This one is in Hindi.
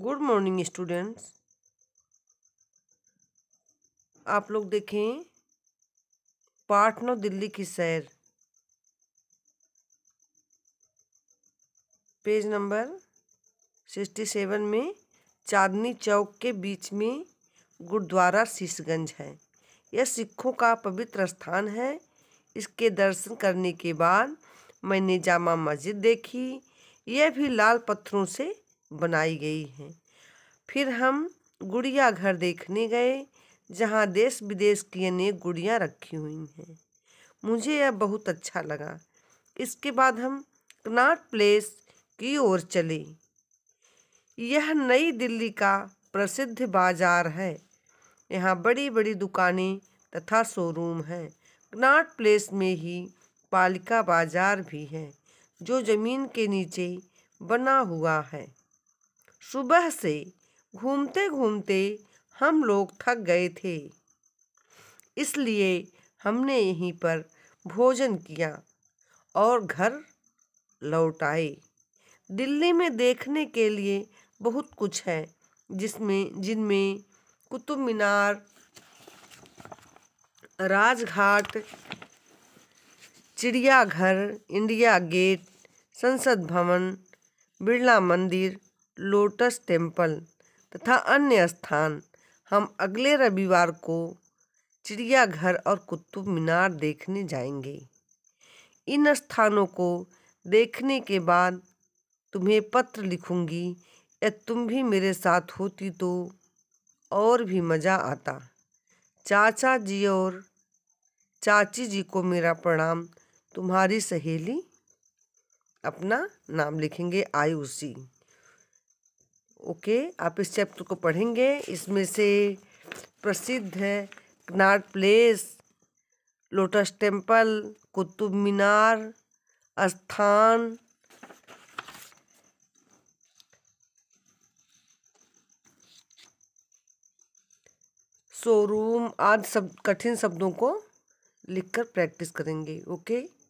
गुड मॉर्निंग स्टूडेंट्स आप लोग देखें पार्ट नौ दिल्ली की सैर पेज नंबर सिक्सटी सेवन में चांदनी चौक के बीच में गुरुद्वारा शीशगंज है यह सिखों का पवित्र स्थान है इसके दर्शन करने के बाद मैंने जामा मस्जिद देखी यह भी लाल पत्थरों से बनाई गई हैं फिर हम गुड़िया घर देखने गए जहाँ देश विदेश की अनेक गुड़ियाँ रखी हुई हैं मुझे यह बहुत अच्छा लगा इसके बाद हम कनाट प्लेस की ओर चले यह नई दिल्ली का प्रसिद्ध बाजार है यहाँ बड़ी बड़ी दुकानें तथा शोरूम हैं कनाट प्लेस में ही पालिका बाजार भी है जो ज़मीन के नीचे बना हुआ है सुबह से घूमते घूमते हम लोग थक गए थे इसलिए हमने यहीं पर भोजन किया और घर लौट आए दिल्ली में देखने के लिए बहुत कुछ है जिसमें जिनमें कुतुब मीनार राजघाट चिड़ियाघर इंडिया गेट संसद भवन बिरला मंदिर लोटस टेम्पल तथा अन्य स्थान हम अगले रविवार को चिड़ियाघर और कुतुब मीनार देखने जाएंगे इन स्थानों को देखने के बाद तुम्हें पत्र लिखूंगी या तुम भी मेरे साथ होती तो और भी मज़ा आता चाचा जी और चाची जी को मेरा प्रणाम तुम्हारी सहेली अपना नाम लिखेंगे आयुषी ओके आप इस चैप्टर को पढ़ेंगे इसमें से प्रसिद्ध है Connaught Place Lotus Temple Qutub Minar स्थान शोरूम आदि सब कठिन शब्दों को लिखकर प्रैक्टिस करेंगे ओके